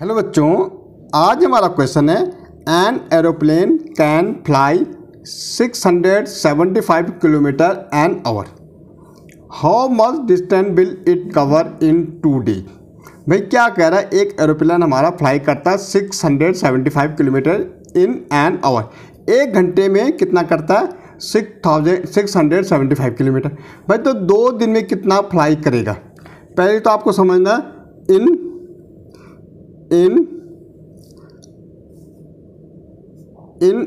hello बच्चों आज हमारा क्वेश्चन है an aeroplane can fly 675 kilometre an hour how much distance will it cover in two day भाई क्या कह रहा है एक एरोप्लेन हमारा फ्लाई करता है 675 किलोमीटर इन एन आवर एक घंटे में कितना करता है six thousand six hundred seventy five kilometre भाई तो दो दिन में कितना फ्लाई करेगा पहले तो आपको समझना इन इन इन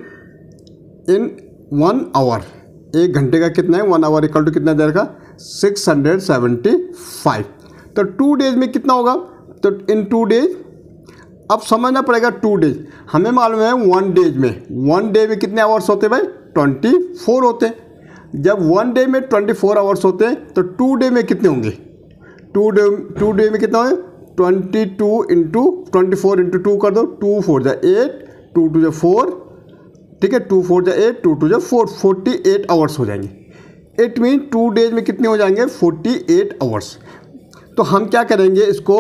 इन वन आवर एक घंटे का कितना है वन आवर इक्वल टू कितना देर का सिक्स हंड्रेड सेवेंटी फाइव तो टू डेज में कितना होगा तो इन टू डेज अब समझना पड़ेगा टू डेज हमें मालूम है वन डेज में वन डे में कितने आवर्स होते भाई ट्वेंटी फोर होते जब वन डे में ट्वेंटी फोर आवर्स होते हैं तो टू डे में कितने होंगे टू डे टू डे में कितना होंगे twenty two into twenty four into two कर दो टू फोर जै एट टू टू जै फोर ठीक है टू फोर जै एट टू टू जै फोर फोर्टी एट आवर्स हो जाएंगे इट मीन टू डेज में कितने हो जाएंगे फोर्टी एट आवर्स तो हम क्या करेंगे इसको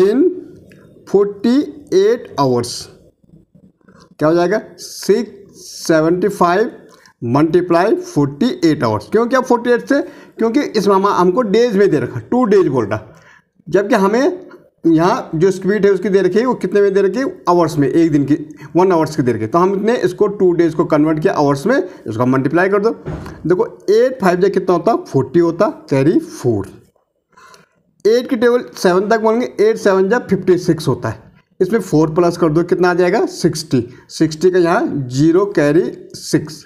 इन फोर्टी एट आवर्स क्या हो जाएगा six seventy five multiply forty eight hours क्यों क्या फोर्टी एट से क्योंकि इसमें हमको डेज में दे रखा टू डेज बोल रहा जबकि हमें यहाँ जो स्पीड है उसकी दे रखी है वो कितने में दे रखी है आवर्स में एक दिन की वन आवर्स की दे रखी है तो हमने इसको टू डेज को कन्वर्ट किया आवर्स में इसको मल्टीप्लाई कर दो देखो एट फाइव जा कितना होता फोर्टी होता कैरी फोर एट की टेबल सेवन तक बोलेंगे एट सेवन जब फिफ्टी सिक्स होता है इसमें फोर प्लस कर दो कितना आ जाएगा सिक्सटी सिक्सटी का यहाँ जीरो कैरी सिक्स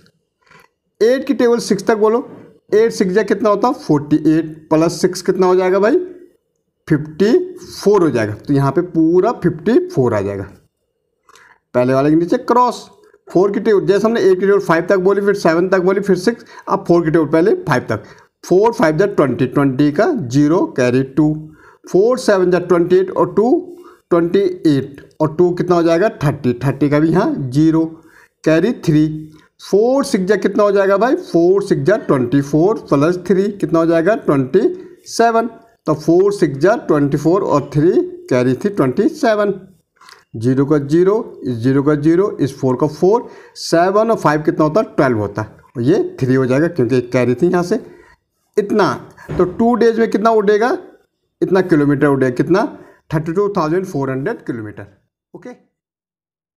एट की टेबल सिक्स तक बोलो एट सिक्स जै कितना होता फोर्टी एट प्लस सिक्स कितना हो जाएगा भाई फिफ्टी फोर हो जाएगा तो यहाँ पे पूरा फिफ्टी फोर आ जाएगा पहले वाले के नीचे क्रॉस फोर की टेबल जैसे हमने एट की टेबल फाइव तक बोली फिर सेवन तक बोली फिर सिक्स अब फोर की टेबल पहले फाइव तक फोर फाइव जै ट्वेंटी ट्वेंटी का zero carry two four seven जै ट्वेंटी एट और टू ट्वेंटी एट और टू कितना हो जाएगा थर्टी थर्टी का भी यहाँ zero carry three four six जै कितना हो जाएगा भाई फोर सिक्स जै ट्वेंटी फोर प्लस थ्री कितना हो जाएगा ट्वेंटी सेवन तो फोर सिक्स जार ट्वेंटी फोर और थ्री कैरी थी ट्वेंटी सेवन जीरो का जीरो इस जीरो का जीरो इस फोर का फोर सेवन और फाइव कितना होता है ट्वेल्व होता है ये थ्री हो जाएगा क्योंकि एक कैरी थी यहाँ से इतना तो टू डेज में कितना उड़ेगा इतना किलोमीटर उड़ेगा कितना thirty two thousand four hundred kilometre okay